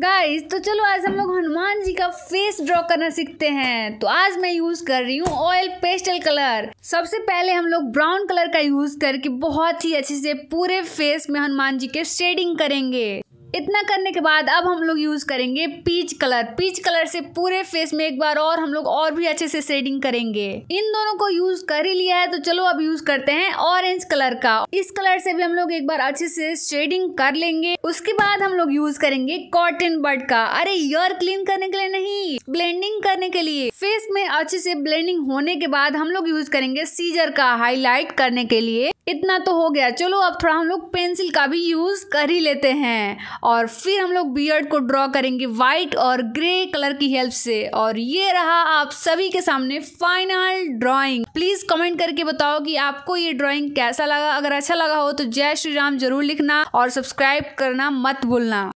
guys तो चलो आज हम लोग हनुमान जी का फेस ड्रॉ करना सीखते हैं तो आज मैं यूज कर रही हूँ ऑयल पेस्टल कलर सबसे पहले हम लोग ब्राउन कलर का यूज करके बहुत ही अच्छे से पूरे फेस में हनुमान जी के शेडिंग करेंगे इतना करने के बाद अब हम लोग यूज़ करेंगे पीच कलर पीच कलर से पूरे फेस में एक बार और हम लोग और भी अच्छे से शेडिंग करेंगे इन दोनों को यूज़ कर ही लिया है तो चलो अब यूज़ करते हैं ऑरेंज कलर का इस कलर से भी हम लोग एक बार अच्छे से शेडिंग कर लेंगे उसके बाद हम लोग यूज़ करेंगे कॉटन बर्ड का अरे ईयर क्लीन करने के लिए नहीं ब्लेंडिंग करने के लिए फेस में अच्छे से ब्लेंडिंग होने के बाद हम लोग यूज़ करेंगे सीजर का हाईलाइट करने के लिए इतना तो हो गया चलो अब थोड़ा हम लोग पेंसिल का भी यूज़ कर ही लेते हैं और फिर हम लोग बियर्ड को ड्रॉ करेंगे वाइट और ग्रे कलर की हेल्प से और ये रहा आप सभी के सामने फाइनल ड्राइंग प्लीज कमेंट करके बताओ कि आपको ये ड्राइंग कैसा लगा अगर अच्छा लगा हो तो जय श्री राम जरूर लिखना और सब्सक्राइब करना मत भूलना